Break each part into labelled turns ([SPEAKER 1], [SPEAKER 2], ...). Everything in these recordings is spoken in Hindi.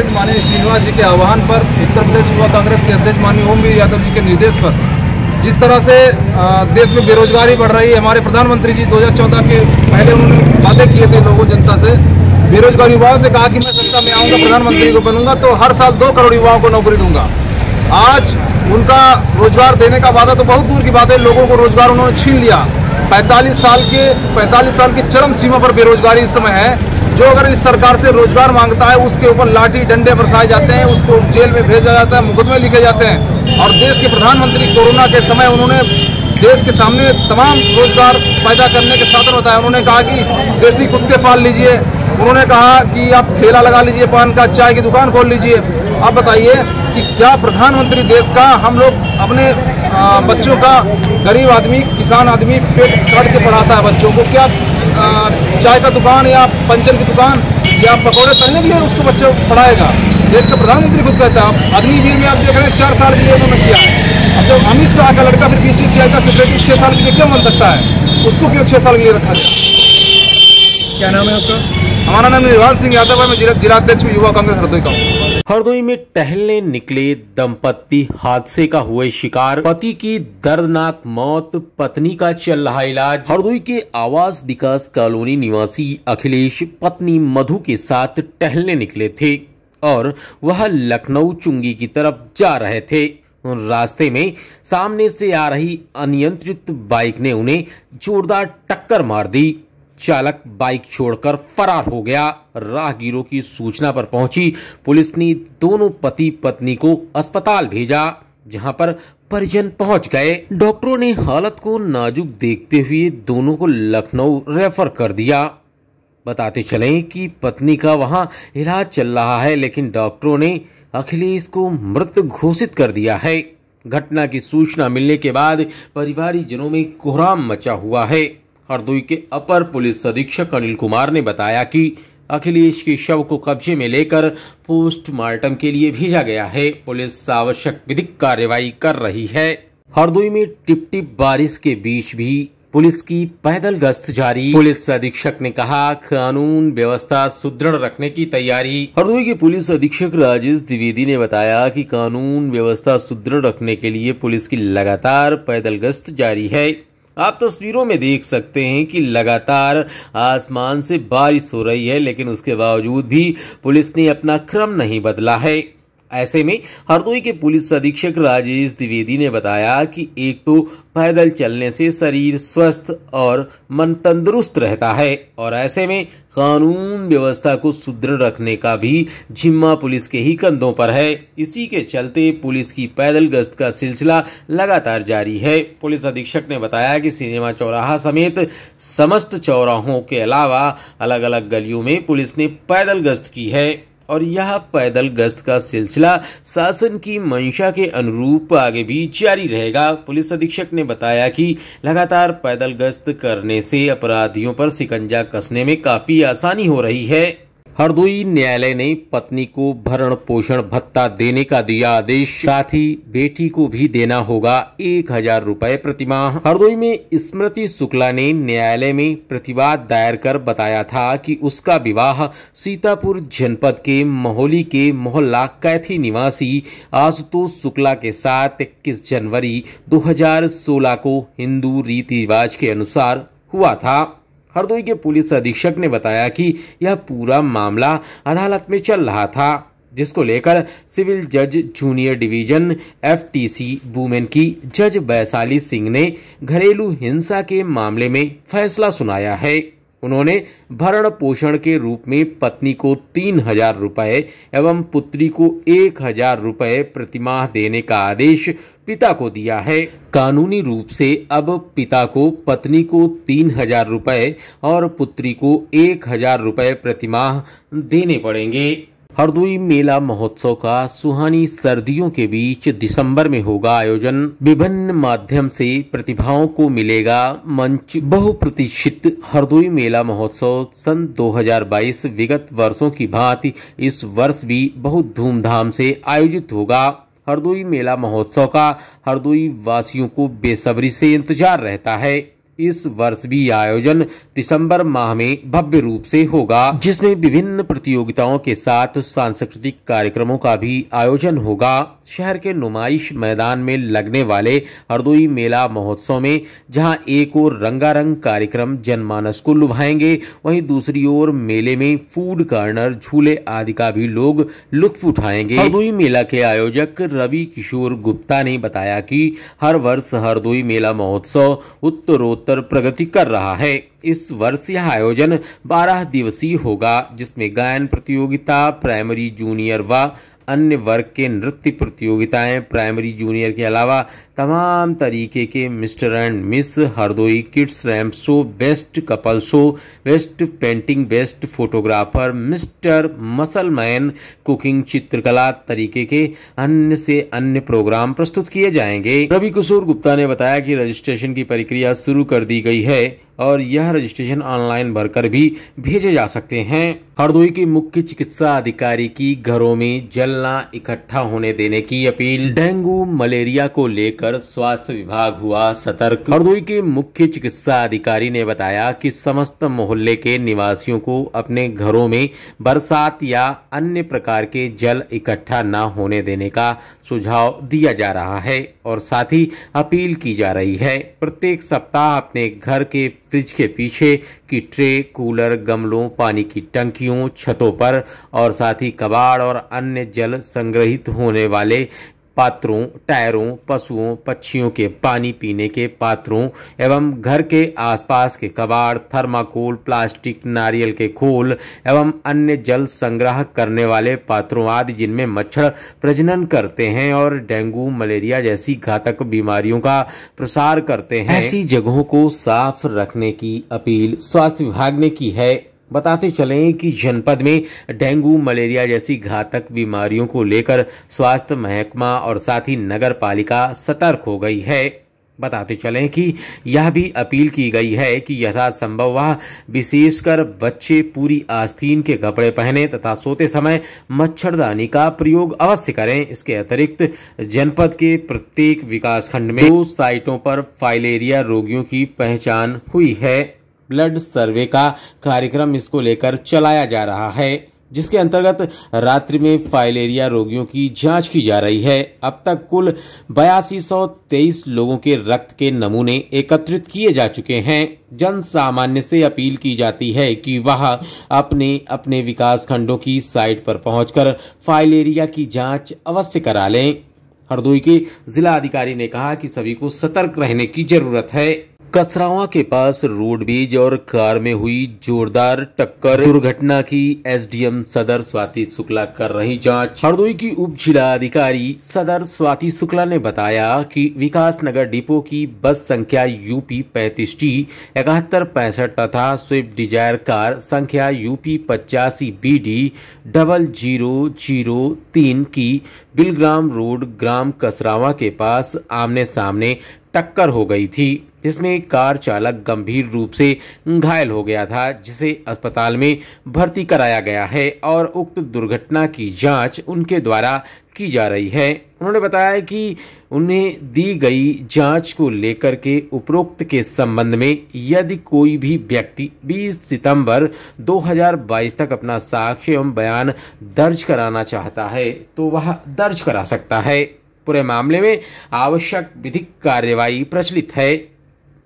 [SPEAKER 1] अध्यक्ष माननीय श्रीनिवास जी के आह्वान पर उत्तर प्रदेश युवा कांग्रेस के अध्यक्ष माननीय ओम वीर यादव जी के निर्देश पर जिस तरह से देश में बेरोजगारी बढ़ रही है हमारे प्रधानमंत्री जी 2014 के पहले उन्होंने वादे किए थे लोगों जनता से बेरोजगार युवाओं से कहा कि मैं सत्ता में आऊँगा प्रधानमंत्री को बनूंगा तो हर साल दो करोड़ युवाओं को नौकरी दूंगा आज उनका रोजगार देने का वादा तो बहुत दूर की बात है लोगों को रोजगार उन्होंने छीन लिया पैंतालीस साल के पैंतालीस साल की चरम सीमा पर बेरोजगारी इस समय है जो अगर इस सरकार से रोजगार मांगता है उसके ऊपर लाठी डंडे बरसाए जाते हैं उसको जेल में भेजा जाता है मुकदमे लिखे जाते हैं और देश के प्रधानमंत्री कोरोना के समय उन्होंने देश के सामने तमाम रोजगार पैदा करने के साधन बताए उन्होंने कहा कि देसी कुत्ते पाल लीजिए उन्होंने कहा कि आप ठेला लगा लीजिए पान का चाय की दुकान खोल लीजिए आप बताइए कि क्या प्रधानमंत्री देश का हम लोग अपने बच्चों का गरीब आदमी किसान आदमी पेट काट के पढ़ाता है बच्चों को क्या चाय का दुकान या पंचर की दुकान या पकौड़े तलने के लिए उसको बच्चे पढ़ाएगा देश का प्रधानमंत्री खुद कहता है अग्निवीर में आप देख रहे हैं चार साल के लिए उन्होंने किया है अब जब अमित शाह का लड़का फिर बी का सेक्रेटरी छः साल के लिए क्यों बन सकता है उसको क्यों छः साल के लिए रखा गया क्या नाम है आपका
[SPEAKER 2] हमारा नाम निर्वाल सिंह यादव है मैं जिला जिलाध्यक्ष युवा कांग्रेस हरदोई का हूँ हरदोई में टहलने निकले दंपत्ति हादसे का हुए शिकार पति की दर्दनाक मौत पत्नी का चल रहा इलाज हरदोई के आवास विकास कॉलोनी निवासी अखिलेश पत्नी मधु के साथ टहलने निकले थे और वह लखनऊ चुंगी की तरफ जा रहे थे रास्ते में सामने से आ रही अनियंत्रित बाइक ने उन्हें जोरदार टक्कर मार दी चालक बाइक छोड़कर फरार हो गया राहगीरों की सूचना पर पहुंची पुलिस ने दोनों पति पत्नी को अस्पताल भेजा जहां पर परिजन पहुंच गए डॉक्टरों ने हालत को नाजुक देखते हुए दोनों को लखनऊ रेफर कर दिया बताते चलें कि पत्नी का वहां इलाज चल रहा है लेकिन डॉक्टरों ने अखिलेश को मृत घोषित कर दिया है घटना की सूचना मिलने के बाद जनों में कोहराम मचा हुआ है हरदोई के अपर पुलिस अधीक्षक अनिल कुमार ने बताया कि अखिलेश के शव को कब्जे में लेकर पोस्टमार्टम के लिए भेजा गया है पुलिस आवश्यक विधिक कार्यवाही कर रही है हरदोई में टिप टिप बारिश के बीच भी पुलिस की पैदल गश्त जारी पुलिस अधीक्षक ने कहा कानून व्यवस्था सुदृढ़ रखने की तैयारी हरदोई के पुलिस अधीक्षक राजेश द्विवेदी ने बताया कि कानून व्यवस्था सुदृढ़ रखने के लिए पुलिस की लगातार पैदल गश्त जारी है आप तस्वीरों में देख सकते हैं कि लगातार आसमान से बारिश हो रही है लेकिन उसके बावजूद भी पुलिस ने अपना क्रम नहीं बदला है ऐसे में हरदोई के पुलिस अधीक्षक राजेश द्विवेदी ने बताया कि एक तो पैदल चलने से शरीर स्वस्थ और मन तंदुरुस्त रहता है और ऐसे में कानून व्यवस्था को सुदृढ़ रखने का भी जिम्मा पुलिस के ही कंधों पर है इसी के चलते पुलिस की पैदल गश्त का सिलसिला लगातार जारी है पुलिस अधीक्षक ने बताया कि सिनेमा चौराहा समेत समस्त चौराहों के अलावा अलग अलग गलियों में पुलिस ने पैदल गश्त की है और यह पैदल गश्त का सिलसिला शासन की मंशा के अनुरूप आगे भी जारी रहेगा पुलिस अधीक्षक ने बताया कि लगातार पैदल गश्त करने से अपराधियों पर शिकंजा कसने में काफी आसानी हो रही है हरदोई न्यायालय ने पत्नी को भरण पोषण भत्ता देने का दिया आदेश साथ ही बेटी को भी देना होगा एक हजार रूपए प्रतिमाह हरदोई में स्मृति शुक्ला ने न्यायालय में प्रतिवाद दायर कर बताया था कि उसका विवाह सीतापुर जनपद के महोली के मोहल्ला कैथी निवासी आशुतोष शुक्ला के साथ इक्कीस जनवरी 2016 को हिंदू रीति रिवाज के अनुसार हुआ था हरदोई के पुलिस अधीक्षक ने बताया कि यह पूरा मामला अदालत में चल रहा था जिसको लेकर सिविल जज जूनियर डिवीजन एफटीसी वुमेन की जज वैशाली सिंह ने घरेलू हिंसा के मामले में फैसला सुनाया है उन्होंने भरण पोषण के रूप में पत्नी को तीन हजार रुपये एवं पुत्री को एक हजार रुपये प्रतिमाह देने का आदेश पिता को दिया है कानूनी रूप से अब पिता को पत्नी को तीन हजार रूपए और पुत्री को एक हजार रूपए प्रतिमाह देने पड़ेंगे हरदोई मेला महोत्सव का सुहानी सर्दियों के बीच दिसंबर में होगा आयोजन विभिन्न माध्यम से प्रतिभाओं को मिलेगा मंच बहुप्रतीक्षित हरदोई मेला महोत्सव सन 2022 विगत वर्षों की भांति इस वर्ष भी बहुत धूमधाम से आयोजित होगा हरदोई मेला महोत्सव का हरदोई वासियों को बेसब्री से इंतजार रहता है इस वर्ष भी आयोजन दिसंबर माह में भव्य रूप से होगा जिसमें विभिन्न प्रतियोगिताओं के साथ सांस्कृतिक कार्यक्रमों का भी आयोजन होगा शहर के नुमाइश मैदान में लगने वाले हरदोई मेला महोत्सव में जहां एक ओर रंगारंग कार्यक्रम जनमानस को लुभाएंगे वहीं दूसरी ओर मेले में फूड कार्नर झूले आदि का भी लोग लुत्फ उठाएंगे हरदोई मेला के आयोजक रवि किशोर गुप्ता ने बताया कि हर वर्ष हरदोई मेला महोत्सव उत्तरोत्तर निरंतर प्रगति कर रहा है इस वर्ष यह आयोजन बारह दिवसीय होगा जिसमें गायन प्रतियोगिता प्राइमरी जूनियर व अन्य वर्ग के नृत्य प्रतियोगिताएं प्राइमरी जूनियर के अलावा तमाम तरीके के mister and miss Hardoi kids ramp show best couple show best painting best photographer mister muscleman cooking चित्रकला तरीके के अन्य से अन्य प्रोग्राम प्रस्तुत किए जाएंगे रवि किशोर गुप्ता ने बताया कि रजिस्ट्रेशन की प्रक्रिया शुरू कर दी गई है और यह रजिस्ट्रेशन ऑनलाइन भरकर भी भेजे जा सकते हैं हरदोई के मुख्य चिकित्सा अधिकारी की घरों में जल न इकट्ठा होने देने की अपील डेंगू मलेरिया को लेकर स्वास्थ्य विभाग हुआ सतर्क हरदोई के मुख्य चिकित्सा अधिकारी ने बताया कि समस्त मोहल्ले के निवासियों को अपने घरों में बरसात या अन्य प्रकार के जल इकट्ठा न होने देने का सुझाव दिया जा रहा है और साथ ही अपील की जा रही है प्रत्येक सप्ताह अपने घर के फ्रिज के पीछे की ट्रे कूलर गमलों पानी की टंकियों छतों पर और साथ ही कबाड़ और अन्य जल संग्रहित होने वाले पात्रों टायरों पशुओं पक्षियों के पानी पीने के पात्रों एवं घर के आसपास के कबाड़ थर्माकोल प्लास्टिक नारियल के खोल एवं अन्य जल संग्रह करने वाले पात्रों आदि जिनमें मच्छर प्रजनन करते हैं और डेंगू मलेरिया जैसी घातक बीमारियों का प्रसार करते हैं ऐसी जगहों को साफ रखने की अपील स्वास्थ्य विभाग ने की है बताते चलें कि जनपद में डेंगू मलेरिया जैसी घातक बीमारियों को लेकर स्वास्थ्य महकमा और साथ ही नगर पालिका सतर्क हो गई है बताते चलें कि यह भी अपील की गई है कि यथासंभव वह विशेषकर बच्चे पूरी आस्तीन के कपड़े पहने तथा सोते समय मच्छरदानी का प्रयोग अवश्य करें इसके अतिरिक्त जनपद के प्रत्येक विकासखंड में दो साइटों पर फाइलेरिया रोगियों की पहचान हुई है ब्लड सर्वे का कार्यक्रम इसको लेकर चलाया जा रहा है जिसके अंतर्गत रात्रि में फाइलेरिया रोगियों की जांच की जा रही है अब तक कुल बयासी लोगों के रक्त के नमूने एकत्रित किए जा चुके हैं जन सामान्य से अपील की जाती है कि वह अपने अपने विकास खंडों की साइट पर पहुंचकर फाइलेरिया की जांच अवश्य करा लें हरदोई के जिला अधिकारी ने कहा कि सभी को सतर्क रहने की जरूरत है कसरावा के पास रोडवेज और कार में हुई जोरदार टक्कर दुर्घटना की एसडीएम सदर स्वाति शुक्ला कर रही जांच हरदोई की उप जिला अधिकारी सदर स्वाति शुक्ला ने बताया कि विकास नगर डिपो की बस संख्या यूपी पैंतीस टी इकहत्तर पैंसठ तथा स्विफ्ट डिजायर कार संख्या यूपी पचासी B D double zero zero तीन की बिलग्राम रोड ग्राम कसरावा के पास आमने सामने टक्कर हो गई थी इसमें कार चालक गंभीर रूप से घायल हो गया था जिसे अस्पताल में भर्ती कराया गया है और उक्त दुर्घटना की जांच उनके द्वारा की जा रही है उन्होंने बताया कि उन्हें दी गई जांच को लेकर के उपरोक्त के संबंध में यदि कोई भी व्यक्ति 20 सितंबर 2022 तक अपना साक्ष्य एवं बयान दर्ज कराना चाहता है तो वह दर्ज करा सकता है पूरे मामले में आवश्यक विधिक कार्यवाही प्रचलित है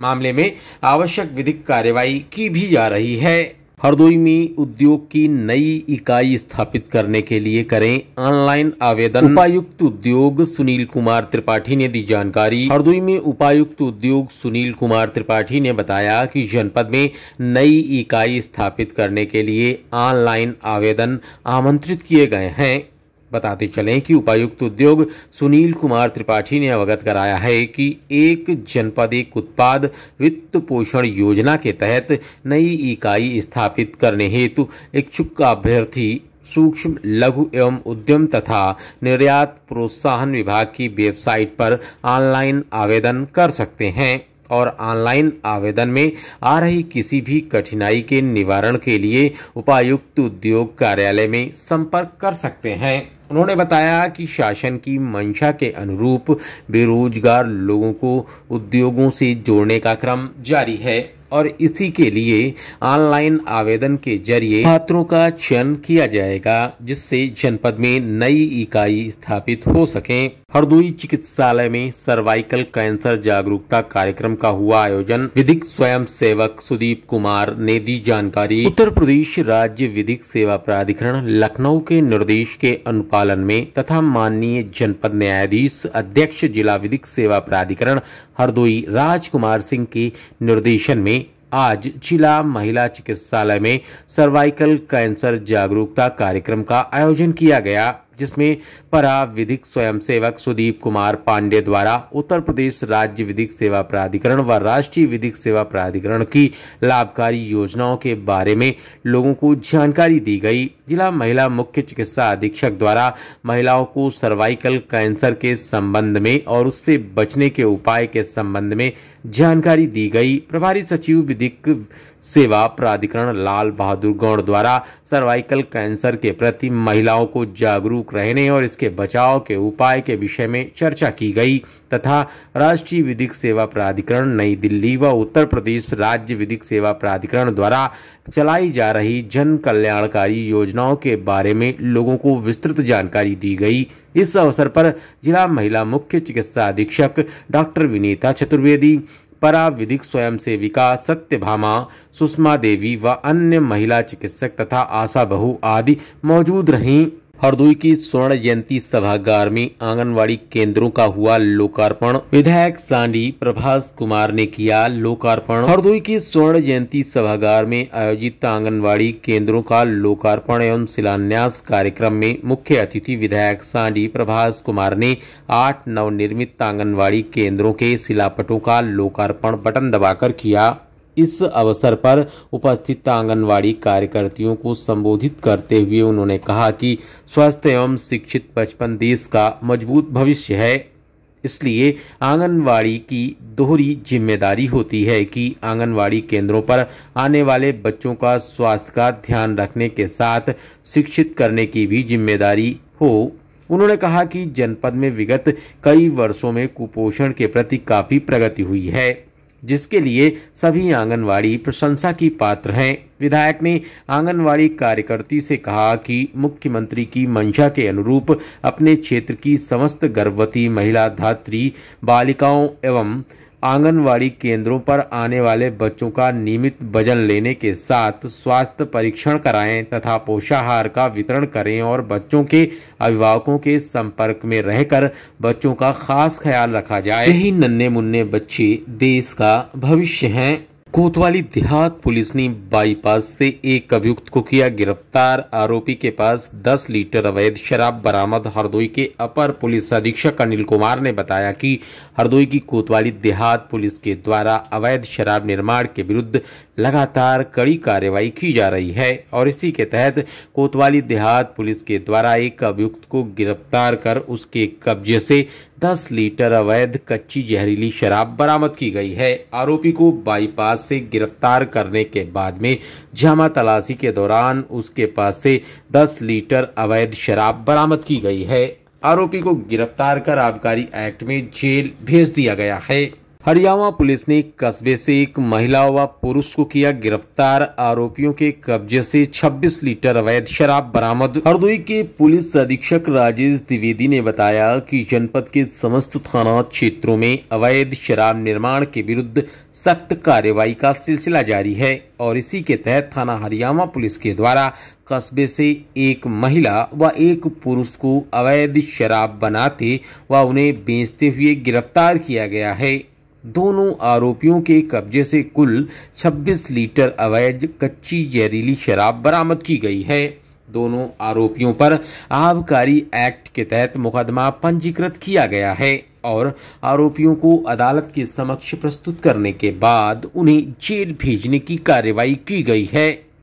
[SPEAKER 2] मामले में आवश्यक विधिक कार्यवाही की भी जा रही है हरदोई में उद्योग की नई इकाई स्थापित करने के लिए करें ऑनलाइन आवेदन उपायुक्त उद्योग सुनील कुमार त्रिपाठी ने दी जानकारी हरदोई में उपायुक्त उद्योग सुनील कुमार त्रिपाठी ने बताया कि जनपद में नई इकाई स्थापित करने के लिए ऑनलाइन आवेदन आमंत्रित किए गए हैं बताते चलें कि उपायुक्त उद्योग सुनील कुमार त्रिपाठी ने अवगत कराया है कि एक जनपद एक उत्पाद वित्त पोषण योजना के तहत नई इकाई स्थापित करने हेतु इच्छुक अभ्यर्थी सूक्ष्म लघु एवं उद्यम तथा निर्यात प्रोत्साहन विभाग की वेबसाइट पर ऑनलाइन आवेदन कर सकते हैं और ऑनलाइन आवेदन में आ रही किसी भी कठिनाई के निवारण के लिए उपायुक्त उद्योग कार्यालय में संपर्क कर सकते हैं उन्होंने बताया कि शासन की मंशा के अनुरूप बेरोजगार लोगों को उद्योगों से जोड़ने का क्रम जारी है और इसी के लिए ऑनलाइन आवेदन के जरिए छात्रों का चयन किया जाएगा जिससे जनपद में नई इकाई स्थापित हो सके हरदोई चिकित्सालय में सर्वाइकल कैंसर जागरूकता कार्यक्रम का हुआ आयोजन विधिक स्वयं सेवक सुदीप कुमार ने दी जानकारी उत्तर प्रदेश राज्य विधिक सेवा प्राधिकरण लखनऊ के निर्देश के अनुपालन में तथा माननीय जनपद न्यायाधीश अध्यक्ष जिला विधिक सेवा प्राधिकरण हरदोई राजकुमार सिंह के निर्देशन में आज जिला महिला चिकित्सालय में सर्वाइकल कैंसर जागरूकता कार्यक्रम का आयोजन किया गया जिसमें परा विधिक स्वयंसेवक सुदीप कुमार पांडे द्वारा उत्तर प्रदेश राज्य विधिक सेवा प्राधिकरण व राष्ट्रीय विधिक सेवा प्राधिकरण की लाभकारी योजनाओं के बारे में लोगों को जानकारी दी गई जिला महिला मुख्य चिकित्सा अधीक्षक द्वारा महिलाओं को सर्वाइकल कैंसर के संबंध में और उससे बचने के उपाय के संबंध में जानकारी दी गई प्रभारी सचिव विधिक सेवा प्राधिकरण लाल बहादुर गौड़ द्वारा सर्वाइकल कैंसर के प्रति महिलाओं को जागरूक जागरूक रहने और इसके बचाव के उपाय के विषय में चर्चा की गई तथा राष्ट्रीय विधिक सेवा प्राधिकरण नई दिल्ली व उत्तर प्रदेश राज्य विधिक सेवा प्राधिकरण द्वारा चलाई जा रही जन कल्याणकारी योजनाओं के बारे में लोगों को विस्तृत जानकारी दी गई इस अवसर पर जिला महिला मुख्य चिकित्सा अधीक्षक डॉक्टर विनीता चतुर्वेदी परा विधिक स्वयं सेविका सत्यभामा सुषमा देवी व अन्य महिला चिकित्सक तथा आशा बहु आदि मौजूद रहीं हरदोई की स्वर्ण जयंती सभागार में आंगनवाड़ी केंद्रों का हुआ लोकार्पण विधायक सांडी प्रभास कुमार ने किया लोकार्पण हरदोई की स्वर्ण जयंती सभागार में आयोजित आंगनवाड़ी केंद्रों का लोकार्पण एवं शिलान्यास कार्यक्रम में मुख्य अतिथि विधायक सांडी प्रभास कुमार ने आठ नवनिर्मित आंगनबाड़ी केंद्रों के शिलापटों का लोकार्पण बटन दबाकर किया इस अवसर पर उपस्थित आंगनवाड़ी कार्यकर्तियों को संबोधित करते हुए उन्होंने कहा कि स्वस्थ एवं शिक्षित बचपन देश का मजबूत भविष्य है इसलिए आंगनवाड़ी की दोहरी जिम्मेदारी होती है कि आंगनवाड़ी केंद्रों पर आने वाले बच्चों का स्वास्थ्य का ध्यान रखने के साथ शिक्षित करने की भी जिम्मेदारी हो उन्होंने कहा कि जनपद में विगत कई वर्षों में कुपोषण के प्रति काफ़ी प्रगति हुई है जिसके लिए सभी आंगनवाड़ी प्रशंसा की पात्र हैं विधायक ने आंगनवाड़ी कार्यकर्ती से कहा कि मुख्यमंत्री की मंशा के अनुरूप अपने क्षेत्र की समस्त गर्भवती महिला धात्री बालिकाओं एवं आंगनवाड़ी केंद्रों पर आने वाले बच्चों का नियमित वजन लेने के साथ स्वास्थ्य परीक्षण कराएं तथा पोषाहार का वितरण करें और बच्चों के अभिभावकों के संपर्क में रहकर बच्चों का खास ख्याल रखा जाए यही नन्हे मुन्ने बच्चे देश का भविष्य हैं कोतवाली देहात पुलिस ने बाईपास से एक अभियुक्त को किया गिरफ्तार आरोपी के पास 10 लीटर अवैध शराब बरामद हरदोई के अपर पुलिस अधीक्षक अनिल कुमार ने बताया कि हरदोई की कोतवाली देहात पुलिस के द्वारा अवैध शराब निर्माण के विरुद्ध लगातार कड़ी कार्रवाई की जा रही है और इसी के तहत कोतवाली देहात पुलिस के द्वारा एक अभियुक्त को गिरफ्तार कर उसके कब्जे से दस लीटर अवैध कच्ची जहरीली शराब बरामद की गई है आरोपी को बाईपास से गिरफ्तार करने के बाद में जामा तलाशी के दौरान उसके पास से दस लीटर अवैध शराब बरामद की गई है आरोपी को गिरफ्तार कर आबकारी एक्ट में जेल भेज दिया गया है हरियाणा पुलिस ने कस्बे से एक महिला व पुरुष को किया गिरफ्तार आरोपियों के कब्जे से 26 लीटर अवैध शराब बरामद हरदोई के पुलिस अधीक्षक राजेश द्विवेदी ने बताया कि जनपद के समस्त थाना क्षेत्रों में अवैध शराब निर्माण के विरुद्ध सख्त कार्रवाई का सिलसिला जारी है और इसी के तहत थाना हरियाणा पुलिस के द्वारा कस्बे से एक महिला व एक पुरुष को अवैध शराब बनाते व उन्हें बेचते हुए गिरफ्तार किया गया है दोनों आरोपियों के कब्जे से कुल 26 लीटर अवैध कच्ची जहरीली शराब बरामद की गई है दोनों आरोपियों पर आबकारी एक्ट के तहत मुकदमा पंजीकृत किया गया है और आरोपियों को अदालत के समक्ष प्रस्तुत करने के बाद उन्हें जेल भेजने की कार्रवाई की गई है